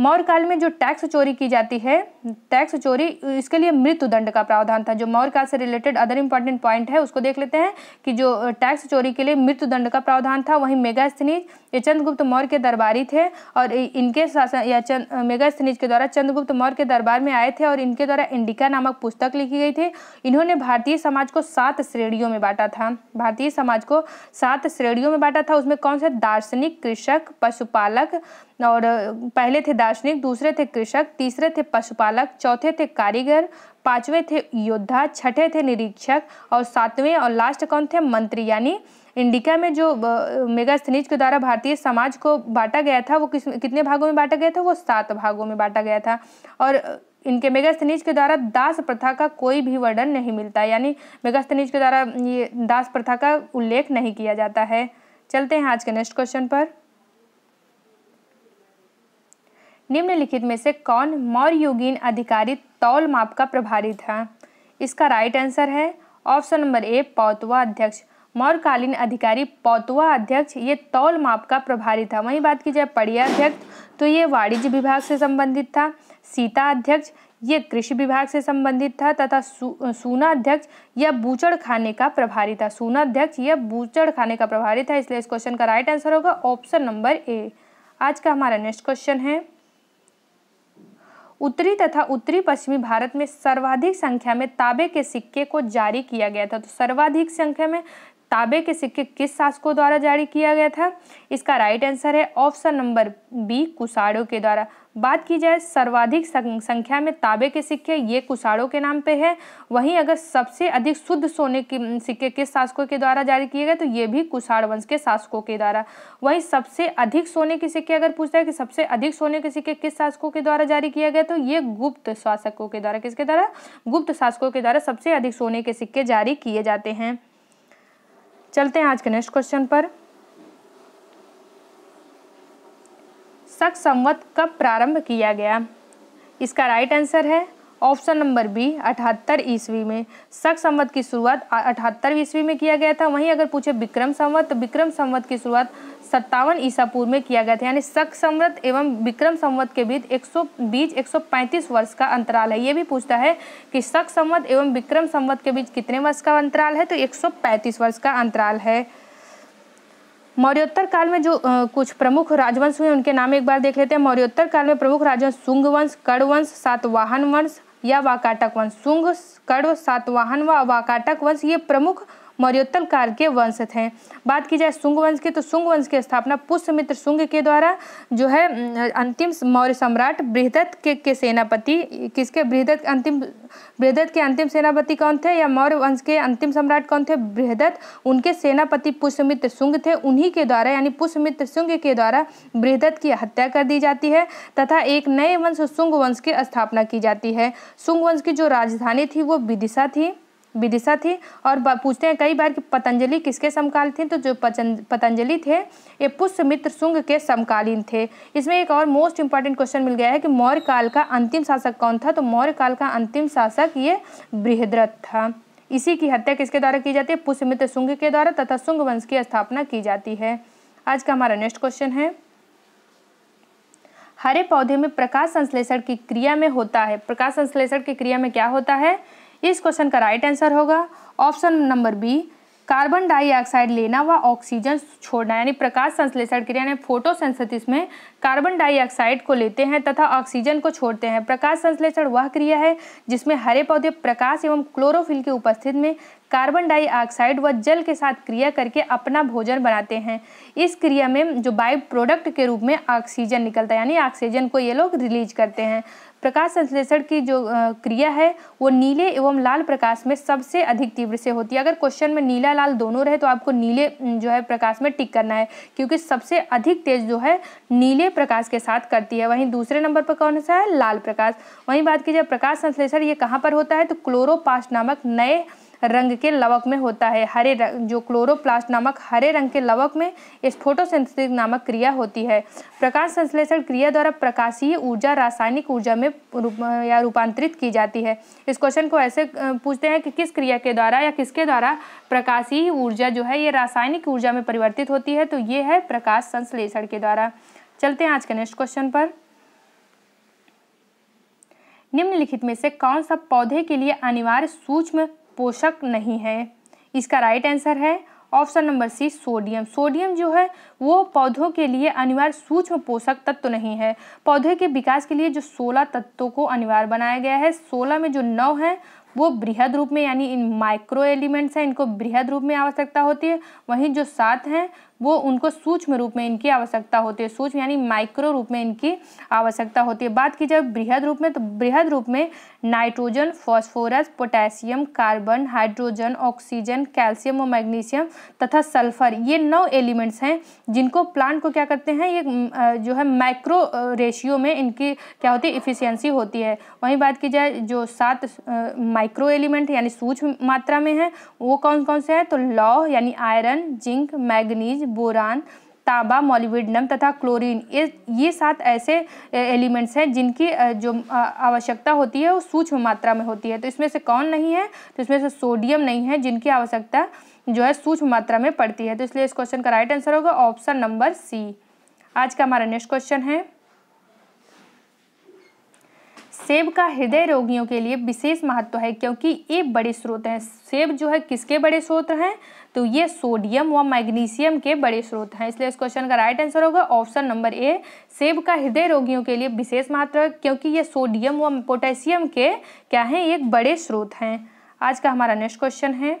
मौर्य काल में जो टैक्स चोरी की जाती है टैक्स चोरी इसके लिए मृत्यु दंड का प्रावधान था जो मौर्य काल से रिलेटेड अदर इंपॉर्टेंट पॉइंट है उसको देख लेते हैं कि जो टैक्स चोरी के लिए मृत्यु दंड का प्रावधान था वहीं मेगास्थनीज ये चंद्रगुप्त मौर्य के दरबारी थे और इनके शासन या चंद मेगास्थनीज के द्वारा चंद्रगुप्त मौर्य के दरबार में आए थे और इनके द्वारा इंडिका नामक पुस्तक लिखी गई थी इन्होंने भारतीय समाज को सात श्रेणियों में बांटा था भारतीय समाज को सात श्रेणियों में बांटा था उसमें कौन से दार्शनिक कृषक पशुपालक और पहले थे दार्शनिक दूसरे थे कृषक तीसरे थे पशुपालक चालक चौथे थे कारीगर पांचवें थे योद्धा छठे थे निरीक्षक और सातवें और लास्ट कौन थे मंत्री यानी इंडिका में जो मेगा स्थनिज के द्वारा भारतीय समाज को बांटा गया था वो किस कितने भागों में बांटा गया था वो सात भागों में बांटा गया था और इनके मेगास्थनीज के द्वारा दास प्रथा का कोई भी वर्णन नहीं मिलता यानी मेगास्थनीज के द्वारा ये दास प्रथा का उल्लेख नहीं किया जाता है चलते हैं आज के नेक्स्ट क्वेश्चन पर निम्नलिखित में से कौन मौर्योगीन अधिकारी तौल माप का प्रभारी था इसका राइट आंसर है ऑप्शन नंबर ए पौतवा अध्यक्ष मौर्यकालीन अधिकारी पौतवा अध्यक्ष ये तौल माप का प्रभारी था वहीं बात की जाए पड़िया अध्यक्ष तो ये वाणिज्य विभाग से संबंधित था सीता अध्यक्ष ये कृषि विभाग से संबंधित था तथा सू, सूना अध्यक्ष यह बूचड़ खाने का प्रभारी था सूना अध्यक्ष यह बूचड़ खाने का प्रभारी था इसलिए इस क्वेश्चन का राइट आंसर होगा ऑप्शन नंबर ए आज का हमारा नेक्स्ट क्वेश्चन है उत्तरी तथा उत्तरी पश्चिमी भारत में सर्वाधिक संख्या में ताबे के सिक्के को जारी किया गया था तो सर्वाधिक संख्या में ताबे के सिक्के किस शासकों द्वारा जारी किया गया था इसका राइट आंसर है ऑप्शन नंबर बी कुसाड़ों के द्वारा बात की जाए सर्वाधिक संख्या में ताबे के सिक्के ये कुसाड़ों के नाम पे है वहीं अगर सबसे अधिक शुद्ध सोने के सिक्के किस शासकों के द्वारा जारी किए गए तो ये भी कुसाड़ वंश के शासकों के द्वारा वहीं सबसे अधिक सोने के सिक्के अगर पूछता है कि सबसे अधिक सोने के सिक्के किस शासकों के द्वारा जारी किया गया तो ये गुप्त शासकों के द्वारा किसके द्वारा गुप्त शासकों के द्वारा सबसे अधिक सोने के सिक्के जारी किए जाते हैं चलते हैं आज के नेक्स्ट क्वेश्चन पर शक संवत कब प्रारंभ किया गया इसका राइट आंसर है ऑप्शन नंबर बी अठहत्तर ईस्वी में शक संवत की शुरुआत अठहत्तर ईस्वी में किया गया था वहीं अगर पूछे विक्रम संवत तो विक्रम संवत की शुरुआत सत्तावन ईसा पूर्व में किया गया था यानी शक संवत एवं विक्रम संवत के बीच एक सौ बीच एक सौ पैंतीस वर्ष का अंतराल है ये भी पूछता है कि शक संवत एवं विक्रम संवत के बीच कितने वर्ष का अंतराल है तो एक सौ पैंतीस वर्ष का अंतराल है मौर्योत्तर काल में जो आ, कुछ प्रमुख राजवंश हुए उनके नाम एक बार देख लेते हैं मौर्योत्तर काल में प्रमुख राजवंश सुंग वंश कड़वंश सातवाहन वंश या वाकाटक वंश सुंग कड़व सातवाहन व वा वाकाटक वंश ये प्रमुख मौर्योत्तम काल के वंश थे बात की जाए सुंग वंश की तो सुंग वंश की स्थापना पुष्यमित्र सुंग के द्वारा जो है अं, अंतिम मौर्य सम्राट बृहदत्त के, के सेनापति किसके बृहदत्त अंतिम बृहदत्त के अंतिम सेनापति कौन थे या मौर्य वंश के अंतिम सम्राट कौन थे बृहदत्त उनके सेनापति पुष्यमित्र सुंग थे उन्हीं के द्वारा यानी पुष्यमित्र सुंग के द्वारा बृहदत्त की हत्या कर दी जाती है तथा एक नए वंश सुंग वंश की स्थापना की जाती है सुंग वंश की जो राजधानी थी वो विदिशा थी विदिशा थी और पूछते हैं कई बार कि पतंजलि किसके समकाल थी तो जो पतंजलि थे ये पुष्यमित्र शुंग के समकालीन थे इसमें एक और मोस्ट इंपॉर्टेंट क्वेश्चन मिल गया है कि मौर्य काल का अंतिम शासक कौन था तो मौर्य काल का अंतिम शासक ये बृहद्रथ था इसी की हत्या किसके द्वारा की जाती है पुष्यमित्र शुंग के द्वारा तथा शुंग वंश की स्थापना की जाती है आज का हमारा नेक्स्ट क्वेश्चन है हरे पौधे में प्रकाश संश्लेषण की क्रिया में होता है प्रकाश संश्लेषण की क्रिया में क्या होता है इस क्वेश्चन का राइट आंसर होगा option number B carbon dioxide लेना व ऑक्सीजन छोड़ना यानी प्रकाश संश्लेषण क्रिया यानी फोटोसेंसिस में कार्बन डाइऑक्साइड को लेते हैं तथा ऑक्सीजन को छोड़ते हैं प्रकाश संश्लेषण वह क्रिया है जिसमें हरे पौधे प्रकाश एवं क्लोरोफिल की उपस्थिति में कार्बन डाइऑक्साइड व जल के साथ क्रिया करके अपना भोजन बनाते हैं इस क्रिया में जो बाई प्रोडक्ट के रूप में ऑक्सीजन निकलता है यानी ऑक्सीजन को ये लोग रिलीज करते हैं प्रकाश संश्लेषण की जो क्रिया है वो नीले एवं लाल प्रकाश में सबसे अधिक तीव्र से होती है अगर क्वेश्चन में नीला लाल दोनों रहे तो आपको नीले जो है प्रकाश में टिक करना है क्योंकि सबसे अधिक तेज जो है नीले प्रकाश के साथ करती है वहीं दूसरे नंबर पर कौन सा है लाल प्रकाश वहीं बात की जाए प्रकाश संश्लेषण ये कहाँ पर होता है तो क्लोरोपास्ट नामक नए रंग के लवक में होता है हरे रंग जो क्लोरोप्लास्ट नामक हरे रंग के लवक में इस नामक क्रिया होती है प्रकाश संश्लेषण क्रिया द्वारा प्रकाशीय ऊर्जा रासायनिक ऊर्जा में रूप, या रूपांतरित की जाती है इस क्वेश्चन को ऐसे पूछते हैं कि किस क्रिया के द्वारा या किसके द्वारा प्रकाशीय ऊर्जा जो है ये रासायनिक ऊर्जा में परिवर्तित होती है तो ये है प्रकाश संश्लेषण के द्वारा चलते हैं आज के नेक्स्ट क्वेश्चन पर निम्नलिखित में से कौन सा पौधे के लिए अनिवार्य सूक्ष्म पोषक नहीं है इसका राइट आंसर है option number C sodium sodium जो है वो पौधों के लिए अनिवार्य सूक्ष्म पोषक तत्व तो नहीं है पौधे के विकास के लिए जो 16 तत्वों को अनिवार्य बनाया गया है 16 में जो 9 है वो बृहद रूप में यानी इन माइक्रो एलिमेंट्स हैं इनको बृहद रूप में आवश्यकता होती है वहीं जो सात हैं वो उनको सूक्ष्म रूप में इनकी आवश्यकता होती है सूक्ष्म यानी माइक्रो रूप में इनकी आवश्यकता होती है बात की जाए बृहद रूप में तो बृहद रूप में nitrogen phosphorus potassium carbon hydrogen oxygen calcium और मैग्नीशियम तथा सल्फर ये नौ एलिमेंट्स हैं जिनको प्लांट को क्या करते हैं ये जो है माइक्रो रेशियो में इनकी क्या होती है इफ़िशियंसी होती है वहीं बात की जाए जो सात माइक्रो एलिमेंट यानी सूक्ष्म मात्रा में हैं वो कौन कौन से हैं तो लौ यानी आयरन जिंक मैग्नीज बोरान तांबा मॉलिब्डिनम तथा क्लोरीन ये ये सात ऐसे एलिमेंट्स हैं जिनकी जो आवश्यकता होती है वो सूक्ष्म मात्रा में होती है तो इसमें से कौन नहीं है तो इसमें से सोडियम नहीं है जिनकी आवश्यकता जो है सूक्ष्म मात्रा में पड़ती है तो इसलिए इस क्वेश्चन का राइट आंसर होगा ऑप्शन नंबर सी आज का हमारा नेक्स्ट क्वेश्चन है सेब का हृदय रोगियों के लिए विशेष महत्व है क्योंकि ये बड़े स्रोत हैं सेब जो है किसके बड़े स्रोत हैं तो ये सोडियम व मैग्नीशियम के बड़े स्रोत हैं इसलिए इस क्वेश्चन का राइट आंसर होगा ऑप्शन नंबर ए सेब का हृदय रोगियों के लिए विशेष मात्रा क्योंकि ये सोडियम व पोटेशियम के क्या हैं एक बड़े स्रोत हैं आज का हमारा नेक्स्ट क्वेश्चन है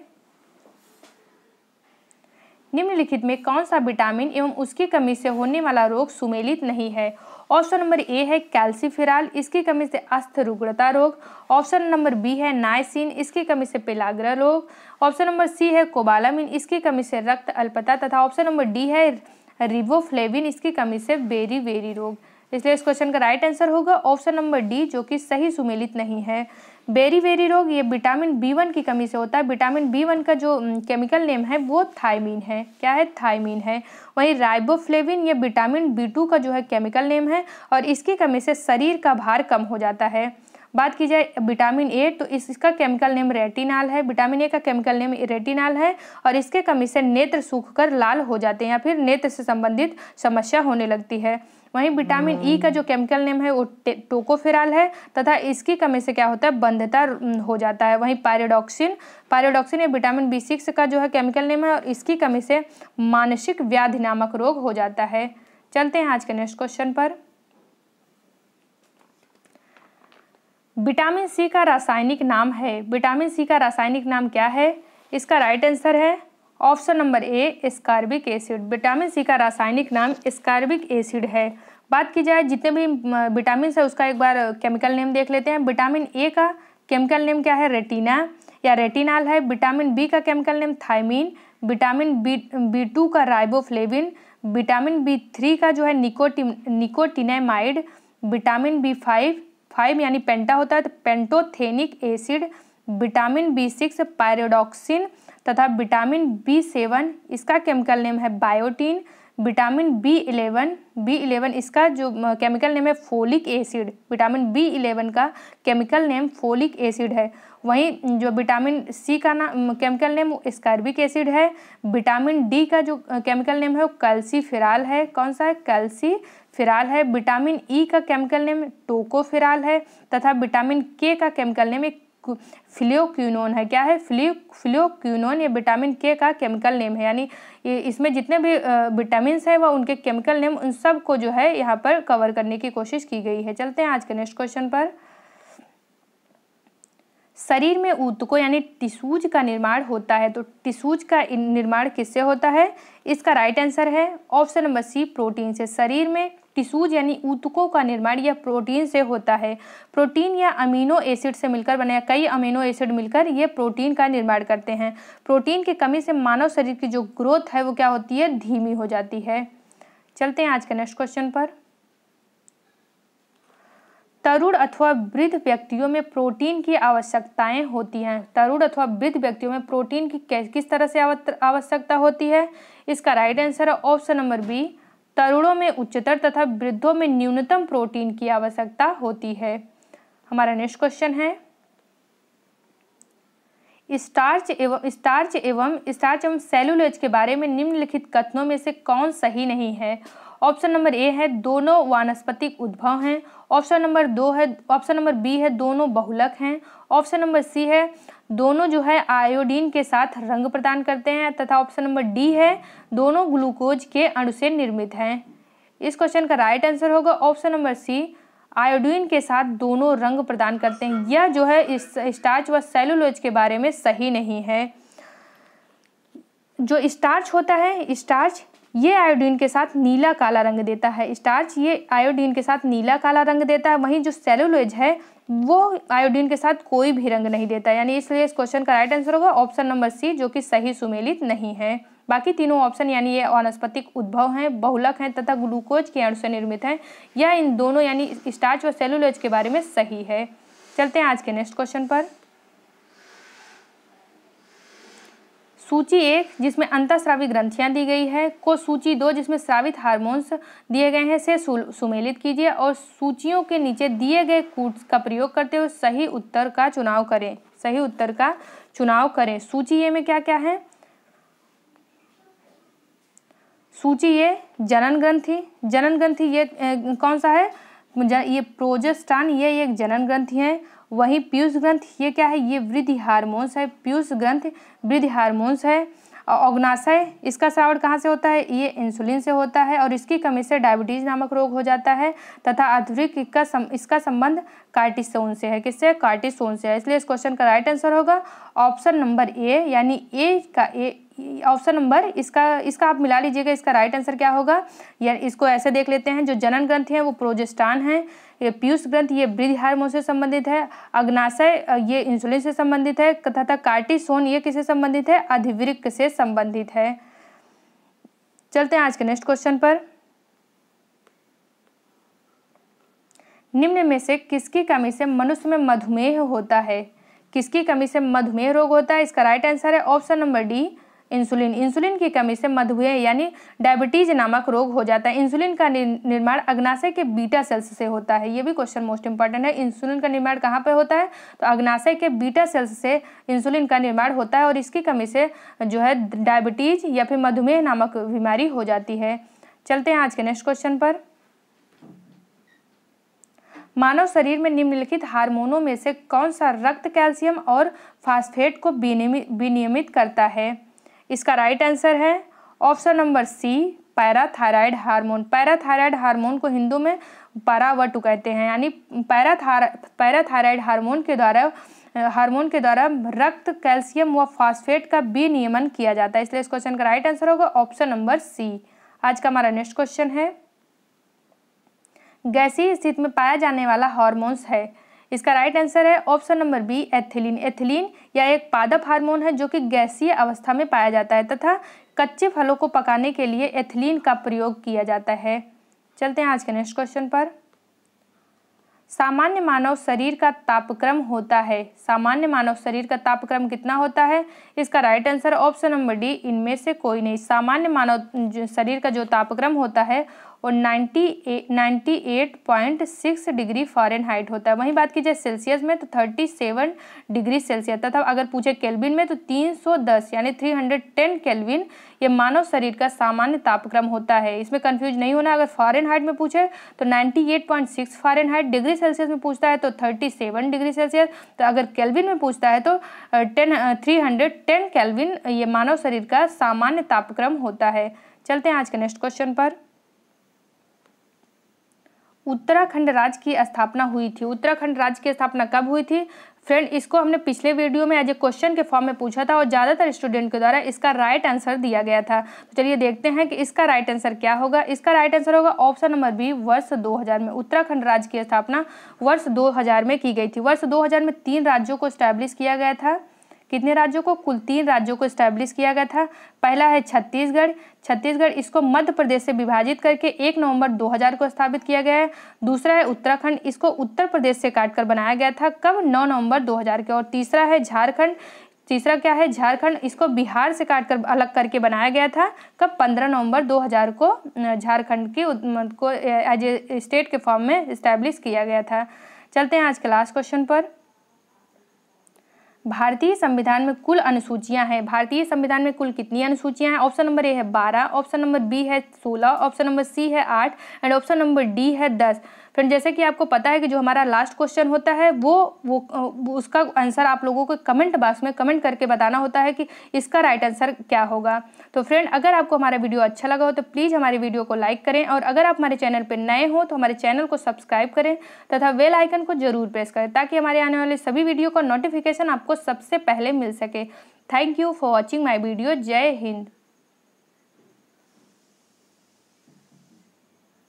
निम्नलिखित में कौन सा विटामिन एवं उसकी कमी से होने वाला रोग सुमेलित नहीं है ऑप्शन नंबर ए है कैल्सीफिराल इसकी कमी से अस्थ रुग्णता रोग ऑप्शन नंबर बी है नाइसिन इसकी कमी से पेलाग्र रोग ऑप्शन नंबर सी है कोबालामिन इसकी कमी से रक्त अल्पता तथा ऑप्शन नंबर डी है रिवोफ्लेविन इसकी कमी से बेरी वेरी रोग इसलिए इस क्वेश्चन का राइट आंसर होगा ऑप्शन नंबर डी जो कि सही सुमेलित नहीं है बेरी वेरी रोग ये विटामिन बी वन की कमी से होता है विटामिन बी वन का जो केमिकल नेम है वो थायमीन है क्या है थायमीन है वहीं राइबोफ्लेविन ये विटामिन बी टू का जो है केमिकल नेम है और इसकी कमी से शरीर का भार कम हो जाता है बात की जाए विटामिन ए तो इसका केमिकल नेम रेटिनाल है विटामिन ए का केमिकल नेम रेटिनाल है और इसके कमी से नेत्र सूख कर लाल हो जाते हैं या फिर नेत्र से संबंधित समस्या होने लगती है वहीं विटामिन ई e का जो केमिकल नेम है वो टोकोफेराल है तथा इसकी कमी से क्या होता है बंधता हो जाता है वहीं पायरेडॉक्सिन पायरेडॉक्सिन ये विटामिन बी सिक्स का जो है केमिकल नेम है और इसकी कमी से मानसिक व्याधि नामक रोग हो जाता है चलते हैं आज के नेक्स्ट क्वेश्चन पर विटामिन सी का रासायनिक नाम है विटामिन सी का रासायनिक नाम क्या है इसका राइट आंसर है option number A ascorbic acid vitamin C का रासायनिक नाम स्कार्बिक एसिड है बात की जाए जितने भी विटामिन है उसका एक बार केमिकल नेम देख लेते हैं विटामिन ए का केमिकल नेम क्या है रेटिना या रेटिनाल है विटामिन बी का chemical name thiamine vitamin B B two का राइबोफ्लेविन विटामिन बी थ्री का जो है nicotine nicotinamide vitamin B five five यानी पेंटा होता है तो pantothenic acid vitamin B six pyridoxine तथा विटामिन बी सेवन इसका केमिकल नेम है biotin vitamin B eleven B eleven इसका जो केमिकल नेम है folic acid vitamin B eleven का केमिकल नेम फोलिक एसिड है वहीं जो विटामिन सी का नाम केमिकल नेम स्कार्बिक एसिड है विटामिन डी का जो केमिकल नेम है वो कैल्सीफिराल है कौन सा है कैल्सी फिराल है विटामिन ई e का केमिकल नेम टोकोफिराल है तथा विटामिन के का केमिकल नेम एक फ्लियोक्यूनोन है क्या है फ्लियो फ्लियोक्यूनोन ये विटामिन के का केमिकल नेम है यानी ये इसमें जितने भी विटामिन हैं वह उनके केमिकल नेम उन सब को जो है यहाँ पर कवर करने की कोशिश की गई है चलते हैं आज के नेक्स्ट क्वेश्चन पर शरीर में ऊतकों यानी टिशूज का निर्माण होता है तो टिशूज का निर्माण किससे होता है इसका राइट आंसर है ऑप्शन नंबर सी प्रोटीन से शरीर में टिशूज यानी ऊतकों का निर्माण यह प्रोटीन से होता है प्रोटीन या अमीनो एसिड से मिलकर बने कई अमीनो एसिड मिलकर ये प्रोटीन का निर्माण करते हैं प्रोटीन की कमी से मानव शरीर की जो ग्रोथ है वो क्या होती है धीमी हो जाती है चलते हैं आज के नेक्स्ट क्वेश्चन पर तरुण अथवा वृद्ध व्यक्तियों में प्रोटीन की आवश्यकताएं होती हैं तरुण अथवा वृद्ध व्यक्तियों में प्रोटीन की किस तरह से आवश्यकता होती है इसका राइट आंसर है ऑप्शन नंबर बी तरुणों में उच्चतर तथा वृद्धों में न्यूनतम प्रोटीन की आवश्यकता होती है हमारा नेक्स्ट क्वेश्चन है स्टार्च एवं स्टार्च एवं स्टार्च एवं सेलुलोज के बारे में निम्नलिखित कथनों में से कौन सही नहीं है ऑप्शन नंबर ए है दोनों वानस्पतिक उद्भव हैं ऑप्शन नंबर दो है ऑप्शन नंबर बी है दोनों बहुलक हैं ऑप्शन नंबर सी है दोनों जो है आयोडीन के साथ रंग प्रदान करते हैं तथा ऑप्शन नंबर डी है दोनों ग्लूकोज के अणु से निर्मित हैं इस क्वेश्चन का राइट आंसर होगा ऑप्शन नंबर सी आयोडीन के साथ दोनों रंग प्रदान करते हैं यह जो है इस स्टार्च व सेलुलोज के बारे में सही नहीं है जो स्टार्च होता है स्टार्च ये आयोडीन के साथ नीला काला रंग देता है स्टार्च ये आयोडीन के साथ नीला काला रंग देता है वहीं जो सेलुलज है वो आयोडीन के साथ कोई भी रंग नहीं देता यानी इसलिए इस क्वेश्चन का राइट आंसर होगा ऑप्शन नंबर सी जो कि सही सुमेलित नहीं है बाकी तीनों ऑप्शन यानी ये वनस्पतिक उद्भव हैं बहुलक हैं तथा ग्लूकोज के अणु से निर्मित हैं यह इन दोनों यानी स्टार्च व सेलुलोज के बारे में सही है चलते हैं आज के नेक्स्ट क्वेश्चन पर सूची एक जिसमें अंतःस्रावी ग्रंथियां दी गई है को सूची दो जिसमें श्रावित हार्मोन्स दिए गए हैं से सुमेलित कीजिए और सूचियों के नीचे दिए गए कूट्स का प्रयोग करते हुए सही उत्तर का चुनाव करें सही उत्तर का चुनाव करें सूची ए में क्या क्या है सूची ये जनन ग्रंथि जनन ग्रंथि ये ए, कौन सा है ये प्रोजेस्टान ये एक जनन ग्रंथि है वहीं पीयूष ग्रंथ ये क्या है ये वृद्धि हार्मोन्स है पीयूष ग्रंथ वृद्धि हार्मोन्स है अग्नाशय इसका श्रावण कहाँ से होता है ये इंसुलिन से होता है और इसकी कमी से डायबिटीज नामक रोग हो जाता है तथा आधुनिक का सम, इसका संबंध कार्टिसोन से है किससे कार्टिसोन से है इसलिए इस क्वेश्चन का राइट आंसर होगा ऑप्शन नंबर ए यानी ए का ए ऑप्शन नंबर इसका इसका आप मिला लीजिएगा इसका राइट आंसर क्या होगा या इसको ऐसे देख लेते हैं जो जनन ग्रंथ है वो प्रोजेस्टान है ये पीयूष ग्रंथ ये वृद्ध हार्मोन से संबंधित है अग्नाशय ये इंसुलिन से संबंधित है तथा कार्टिसोन ये किससे संबंधित है अधिवृक्क से संबंधित है चलते हैं आज के नेक्स्ट क्वेश्चन पर निम्न में से किसकी कमी से मनुष्य में मधुमेह होता है किसकी कमी से मधुमेह रोग होता है इसका राइट आंसर है option number D insulin insulin की कमी से मधुमेह यानी डायबिटीज नामक रोग हो जाता है इंसुलिन का निर्माण अग्नाशय के बीटा सेल्स से होता है ये भी क्वेश्चन मोस्ट इंपॉर्टेंट है इंसुलिन का निर्माण कहाँ पे होता है तो अग्नाशय के बीटा सेल्स से इंसुलिन का निर्माण होता है और इसकी कमी से जो है डायबिटीज या फिर मधुमेह नामक बीमारी हो जाती है चलते हैं आज के नेक्स्ट क्वेश्चन पर मानव शरीर में निम्नलिखित हार्मोनों में से कौन सा रक्त कैल्शियम और फास्फेट को विनियमित करता है इसका राइट आंसर है option number C parathyroid hormone parathyroid hormone को हिंदू में पारावटु कहते हैं यानी पैराथारा पैराथायराइड हार्मोन के द्वारा हार्मोन के द्वारा रक्त कैल्शियम व फास्फेट का भी नियमन किया जाता है इसलिए इस क्वेश्चन का राइट आंसर होगा ऑप्शन नंबर सी आज का हमारा नेक्स्ट क्वेश्चन है गैसीय स्थिति में पाया जाने वाला हार्मोन्स है इसका राइट आंसर है option number B ethylene ethylene या एक पादप हार्मोन है जो कि गैसीय अवस्था में पाया जाता है तथा कच्चे फलों को पकाने के लिए एथिलीन का प्रयोग किया जाता है चलते हैं आज के नेक्स्ट क्वेश्चन पर सामान्य मानव शरीर का तापक्रम होता है सामान्य मानव शरीर का तापक्रम कितना होता है इसका right answer option number D इनमें से कोई नहीं सामान्य मानव शरीर का जो तापक्रम होता है और 98.6 डिग्री फ़ारेनहाइट होता है वहीं बात की जाए सेल्सियस में तो 37 डिग्री सेल्सियस तथा अगर पूछे केल्विन में तो 310 यानी 310 केल्विन ये मानव शरीर का सामान्य तापक्रम होता है इसमें कन्फ्यूज नहीं होना अगर फ़ारेनहाइट में पूछे तो 98.6 फ़ारेनहाइट डिग्री सेल्सियस में पूछता है तो 37 डिग्री सेल्सियस तो अगर केल्विन में पूछता है तो टेन थ्री हंड्रेड टेन ये मानव शरीर का सामान्य तापक्रम होता है चलते हैं आज के नेक्स्ट क्वेश्चन पर उत्तराखंड राज्य की स्थापना हुई थी उत्तराखंड राज्य की स्थापना कब हुई थी फ्रेंड इसको हमने पिछले वीडियो में एज ए क्वेश्चन के फॉर्म में पूछा था और ज़्यादातर स्टूडेंट के द्वारा इसका राइट आंसर दिया गया था तो चलिए देखते हैं कि इसका राइट आंसर क्या होगा इसका राइट आंसर होगा ऑप्शन नंबर बी वर्ष 2000 में उत्तराखंड राज्य की स्थापना वर्ष 2000 में की गई थी वर्ष 2000 में तीन राज्यों को स्टैब्लिश किया गया था कितने राज्यों को कुल तीन राज्यों को स्टैब्लिश किया गया था पहला है छत्तीसगढ़ छत्तीसगढ़ इसको मध्य प्रदेश से विभाजित करके एक नवंबर 2000 को स्थापित किया गया है दूसरा है उत्तराखंड इसको उत्तर प्रदेश से काटकर बनाया गया था कब 9 नवंबर 2000 के और तीसरा है झारखंड तीसरा क्या है झारखंड इसको बिहार से काट कर अलग करके बनाया गया था कब 15 नवंबर 2000 को झारखंड की को एज ए स्टेट के फॉर्म में इस्टेब्लिश किया गया था चलते हैं आज के लास्ट क्वेश्चन पर भारतीय संविधान में कुल अनुसूचियां हैं भारतीय संविधान में कुल कितनी अनुसूचियां हैं ऑप्शन नंबर ए है बारह ऑप्शन नंबर बी है सोलह ऑप्शन नंबर सी है आठ एंड ऑप्शन नंबर डी है दस फ्रेंड जैसे कि आपको पता है कि जो हमारा लास्ट क्वेश्चन होता है वो वो उसका आंसर आप लोगों को कमेंट बॉक्स में कमेंट करके बताना होता है कि इसका राइट आंसर क्या होगा तो फ्रेंड अगर आपको हमारा वीडियो अच्छा लगा हो तो प्लीज़ हमारी वीडियो को लाइक करें और अगर आप हमारे चैनल पर नए हो तो हमारे चैनल को सब्सक्राइब करें तथा वेल आइकन को जरूर प्रेस करें ताकि हमारे आने वाले सभी वीडियो का नोटिफिकेशन आपको सबसे पहले मिल सके thank you for watching my video Jai Hind